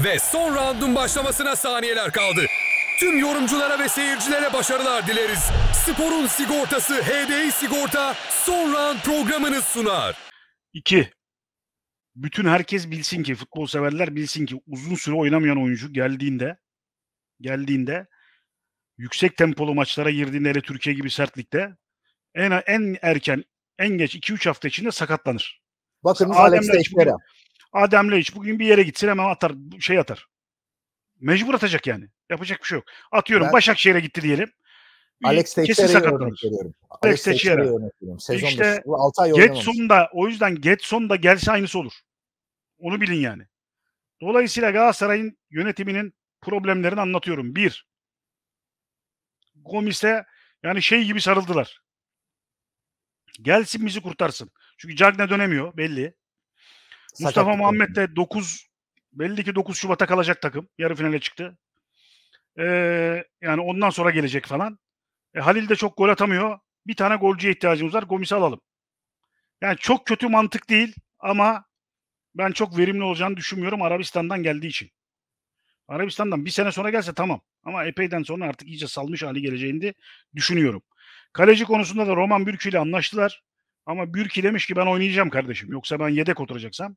Ve son roundun başlamasına saniyeler kaldı. Tüm yorumculara ve seyircilere başarılar dileriz. Sporun sigortası HDI Sigorta son round programını sunar. 2. Bütün herkes bilsin ki, futbol severler bilsin ki uzun süre oynamayan oyuncu geldiğinde geldiğinde yüksek tempolu maçlara girdiğinde hele Türkiye gibi sertlikte en en erken en geç 2-3 hafta içinde sakatlanır. Bakın, Ademler Alex Teixeira. Adem Leic bugün bir yere gitsin hemen atar şey atar. Mecbur atacak yani. Yapacak bir şey yok. Atıyorum ben, Başakşehir'e gitti diyelim. Alex Teixeira'ya örnek veriyorum. Alex Teixeira. örnek veriyorum. Sezon işte, ay Getson da o yüzden Getson'da da gelse aynısı olur. Onu bilin yani. Dolayısıyla Galatasaray'ın yönetiminin problemlerini anlatıyorum. Bir, Gomis'e yani şey gibi sarıldılar. Gelsin bizi kurtarsın. Çünkü Cagne dönemiyor belli. Mustafa Muhammed de 9 belli ki 9 Şubat'a kalacak takım. Yarı finale çıktı. Ee, yani ondan sonra gelecek falan. E, Halil de çok gol atamıyor. Bir tane golcüye ihtiyacımız var. Gomis'i alalım. Yani çok kötü mantık değil ama ben çok verimli olacağını düşünmüyorum Arabistan'dan geldiği için. Arabistan'dan bir sene sonra gelse tamam. Ama epeyden sonra artık iyice salmış hali geleceğini de düşünüyorum. Kaleci konusunda da Roman Bürkü ile anlaştılar. Ama Bürki demiş ki ben oynayacağım kardeşim. Yoksa ben yedek oturacaksam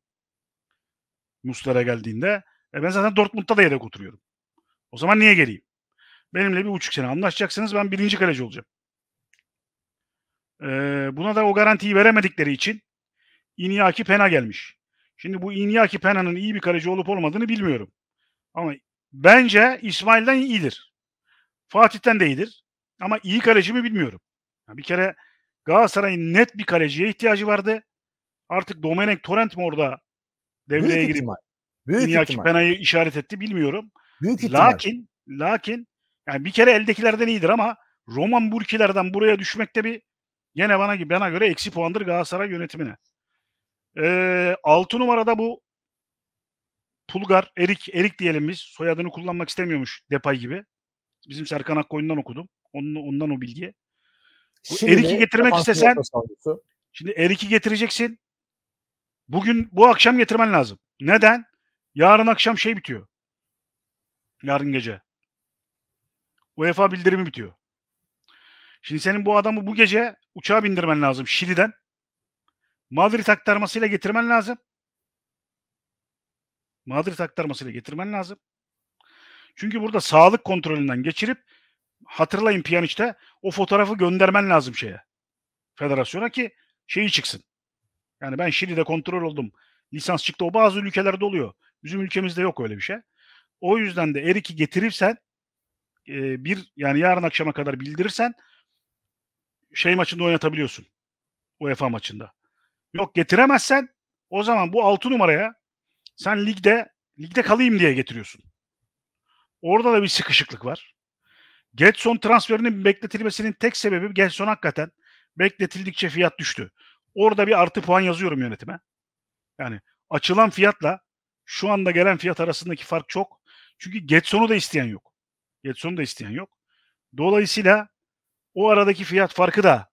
Muslera geldiğinde e ben zaten Dortmund'da da yedek oturuyorum. O zaman niye geleyim? Benimle bir buçuk sene anlaşacaksınız. Ben birinci kaleci olacağım. Ee, buna da o garantiyi veremedikleri için Iñaki Pena gelmiş. Şimdi bu Iñaki Pena'nın iyi bir kaleci olup olmadığını bilmiyorum. Ama bence İsmail'den iyidir. Fatih'ten de iyidir. Ama iyi kaleci mi bilmiyorum. Yani bir kere Galatasaray'ın net bir kaleciye ihtiyacı vardı. Artık Domenek Torrent mi orada devreye Büyük girip Büyük Inyaki ihtimal. Pena'yı işaret etti bilmiyorum. Büyük ihtimal. Lakin lakin yani bir kere eldekilerden iyidir ama Roman Burkilerden buraya düşmekte bir gene bana bana göre eksi puandır Galatasaray yönetimine. Ee, 6 numarada bu Pulgar, Erik, Erik diyelim biz. Soyadını kullanmak istemiyormuş Depay gibi. Bizim Serkan Akkoyun'dan okudum. Onun, ondan o bilgi. Şimdi Erik'i getirmek istesen şimdi Erik'i getireceksin. Bugün bu akşam getirmen lazım. Neden? Yarın akşam şey bitiyor. Yarın gece. UEFA bildirimi bitiyor. Şimdi senin bu adamı bu gece uçağa bindirmen lazım Şili'den. Madrid aktarmasıyla getirmen lazım. Madrid aktarmasıyla getirmen lazım. Çünkü burada sağlık kontrolünden geçirip hatırlayın Pjanic'te o fotoğrafı göndermen lazım şeye. Federasyona ki şeyi çıksın. Yani ben Şili'de kontrol oldum. Lisans çıktı. O bazı ülkelerde oluyor. Bizim ülkemizde yok öyle bir şey. O yüzden de Erik'i getirirsen e, bir yani yarın akşama kadar bildirirsen şey maçında oynatabiliyorsun. UEFA maçında. Yok getiremezsen o zaman bu 6 numaraya sen ligde ligde kalayım diye getiriyorsun. Orada da bir sıkışıklık var. Getson transferinin bekletilmesinin tek sebebi Getson hakikaten bekletildikçe fiyat düştü. Orada bir artı puan yazıyorum yönetime. Yani açılan fiyatla şu anda gelen fiyat arasındaki fark çok. Çünkü Getson'u da isteyen yok. Getson'u da isteyen yok. Dolayısıyla o aradaki fiyat farkı da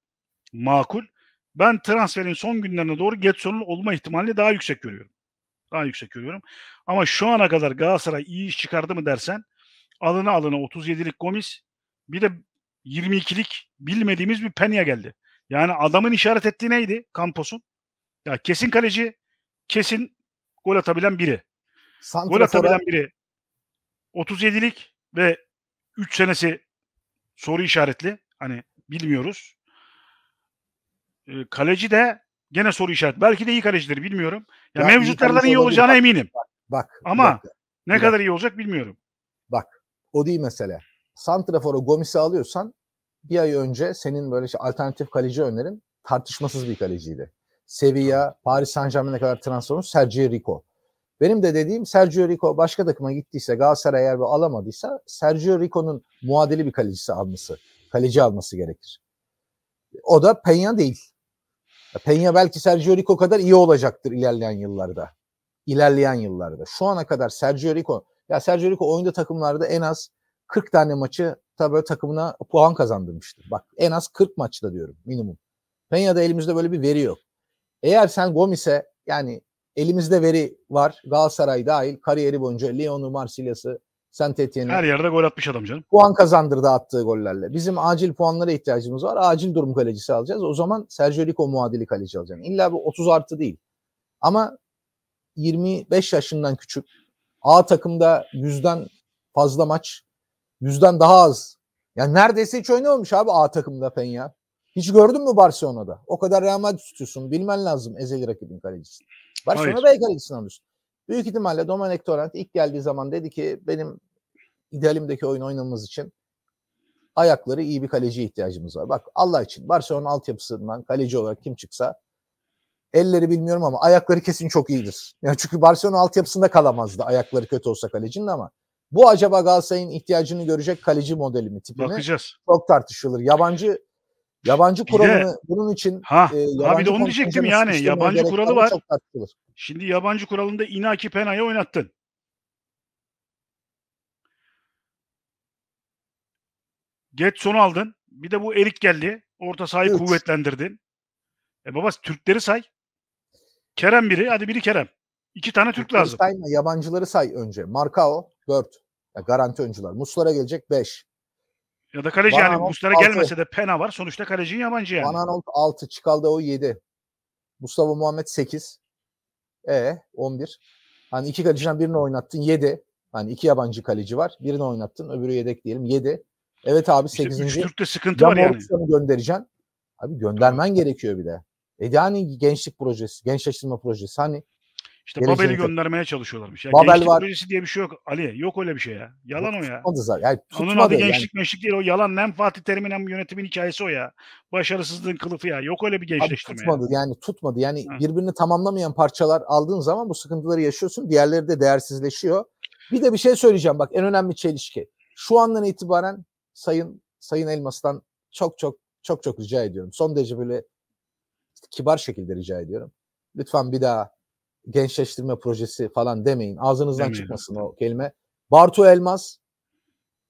makul. Ben transferin son günlerine doğru Getson'un olma ihtimalini daha yüksek görüyorum. Daha yüksek görüyorum. Ama şu ana kadar Galatasaray iyi iş çıkardı mı dersen alına alına 37'lik Gomis bir de 22'lik bilmediğimiz bir Penya geldi. Yani adamın işaret ettiği neydi Campos'un? Ya kesin kaleci, kesin gol atabilen biri. Santrafora. Gol atabilen biri. 37'lik ve 3 senesi soru işaretli. Hani bilmiyoruz. Ee, kaleci de gene soru işaret. Belki de iyi kalecidir bilmiyorum. Ya, ya mevcutlardan iyi, iyi olacağına olabilir. eminim. Bak. bak Ama bak, ne bak. kadar iyi olacak bilmiyorum. Bak. O değil mesele. Santrafor'a Gomis'i alıyorsan bir ay önce senin böyle işte alternatif kaleci önerin tartışmasız bir kaleciydi. Sevilla, Paris Saint Germain'e kadar transfer olmuş Sergio Rico. Benim de dediğim Sergio Rico başka takıma gittiyse Galatasaray eğer alamadıysa Sergio Rico'nun muadili bir kalecisi alması, kaleci alması gerekir. O da Penya değil. Penya belki Sergio Rico kadar iyi olacaktır ilerleyen yıllarda. İlerleyen yıllarda. Şu ana kadar Sergio Rico, ya Sergio Rico oyunda takımlarda en az 40 tane maçı ta takımına puan kazandırmıştır. Bak en az 40 maçta diyorum minimum. Penya'da elimizde böyle bir veri yok. Eğer sen Gomis'e yani elimizde veri var Galatasaray dahil kariyeri boyunca Lyon'u, Marsilya'sı, saint Etienne'i. Her yerde gol atmış adam canım. Puan kazandırdı attığı gollerle. Bizim acil puanlara ihtiyacımız var. Acil durum kalecisi alacağız. O zaman Sergio Rico muadili kaleci alacaksın. İlla bu 30 artı değil. Ama 25 yaşından küçük A takımda 100'den fazla maç Yüzden daha az. Yani neredeyse hiç oynamamış abi A takımda Penya. Hiç gördün mü Barcelona'da? O kadar Real Madrid tutuyorsun. Bilmen lazım ezeli rakibin kalecisini. Barcelona'da Hayır. kalecisini alıyorsun. Büyük ihtimalle Dominic Torrent ilk geldiği zaman dedi ki benim idealimdeki oyun oynamamız için ayakları iyi bir kaleciye ihtiyacımız var. Bak Allah için Barcelona altyapısından kaleci olarak kim çıksa elleri bilmiyorum ama ayakları kesin çok iyidir. Yani çünkü Barcelona altyapısında kalamazdı ayakları kötü olsa kalecinin ama bu acaba Galatasaray'ın ihtiyacını görecek kaleci modeli mi tipi mi? Bakacağız. Çok tartışılır. Yabancı yabancı kuralını de, bunun için ha, e, yabancı bir de onu diyecektim yani. Yabancı kuralı var. Şimdi yabancı kuralında Inaki Pena'yı oynattın. Getson aldın. Bir de bu Erik geldi. Orta sahayı Üç. kuvvetlendirdin. E baba Türkleri say. Kerem biri. Hadi biri Kerem. İki tane Türk lazım. Sayma, yabancıları say önce. Markao 4. garanti oyuncular. Muslara gelecek 5. Ya da kaleci Van yani Anolt, Muslara altı. gelmese de pena var. Sonuçta kaleci yabancı yani. Van Anolt 6. Çıkalda o 7. Mustafa Muhammed 8. E 11. Hani iki kaleciden birini oynattın 7. Hani iki yabancı kaleci var. Birini oynattın öbürü yedek diyelim 7. Evet abi 8. İşte Türk'te sıkıntı ya var yani. göndereceksin. Abi göndermen gerekiyor bir de. E yani gençlik projesi, gençleştirme projesi. Hani işte Geleceğini Babel'i göndermeye çalışıyorlarmış. Ya Babel gençlik var. projesi diye bir şey yok Ali. Yok öyle bir şey ya. Yalan o ya. Tutmadı zaten. Yani Onun adı yani. gençlik meşlik değil. O yalan. nem Fatih Terim'in yönetimin hikayesi o ya. Başarısızlığın kılıfı ya. Yok öyle bir gençleştirme. Abi tutmadı ya. yani tutmadı. Yani ha. birbirini tamamlamayan parçalar aldığın zaman bu sıkıntıları yaşıyorsun. Diğerleri de değersizleşiyor. Bir de bir şey söyleyeceğim bak en önemli çelişki. Şu andan itibaren Sayın Sayın Elmas'tan çok çok çok çok rica ediyorum. Son derece böyle kibar şekilde rica ediyorum. Lütfen bir daha gençleştirme projesi falan demeyin. Ağzınızdan demeyin. çıkmasın o kelime. Bartu Elmas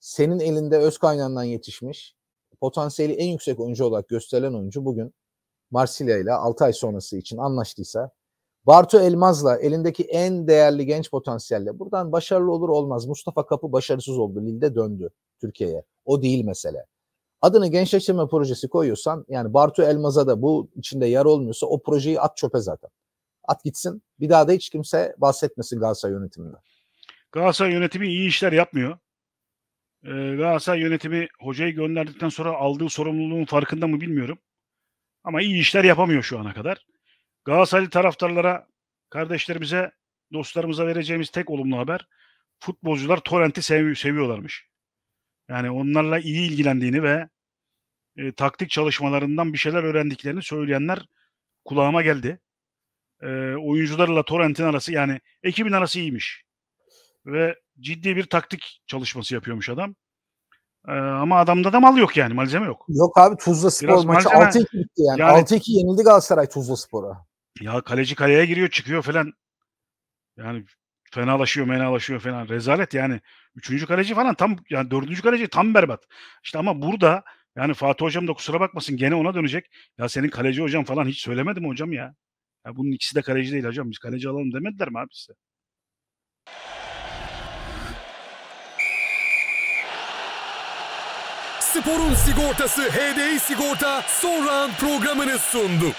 senin elinde öz kaynağından yetişmiş, potansiyeli en yüksek oyuncu olarak gösterilen oyuncu bugün Marsilya ile 6 ay sonrası için anlaştıysa Bartu Elmaz'la elindeki en değerli genç potansiyelle buradan başarılı olur olmaz. Mustafa Kapı başarısız oldu. Lille'de döndü Türkiye'ye. O değil mesele. Adını gençleştirme projesi koyuyorsan yani Bartu Elmaz'a da bu içinde yer olmuyorsa o projeyi at çöpe zaten at gitsin. Bir daha da hiç kimse bahsetmesin Galatasaray yönetiminde. Galatasaray yönetimi iyi işler yapmıyor. Ee, Galatasaray yönetimi hocayı gönderdikten sonra aldığı sorumluluğun farkında mı bilmiyorum. Ama iyi işler yapamıyor şu ana kadar. Galatasaraylı taraftarlara, kardeşlerimize, dostlarımıza vereceğimiz tek olumlu haber futbolcular Torrent'i sev- seviyorlarmış. Yani onlarla iyi ilgilendiğini ve e, taktik çalışmalarından bir şeyler öğrendiklerini söyleyenler kulağıma geldi e, oyuncularla Torrent'in arası yani ekibin arası iyiymiş. Ve ciddi bir taktik çalışması yapıyormuş adam. Ee, ama adamda da mal yok yani malzeme yok. Yok abi Tuzla Spor Biraz maçı malzeme, 6-2 bitti yani. yani 6-2 yenildi Galatasaray Tuzla Spor'a. Ya kaleci kaleye giriyor çıkıyor falan. Yani fenalaşıyor menalaşıyor falan. Rezalet yani. Üçüncü kaleci falan tam yani dördüncü kaleci tam berbat. İşte ama burada yani Fatih hocam da kusura bakmasın gene ona dönecek. Ya senin kaleci hocam falan hiç söylemedim hocam ya. Yani bunun ikisi de kaleci değil hocam. Biz kaleci alalım demediler mi abi size? Sporun sigortası HDI Sigorta son round programını sundu.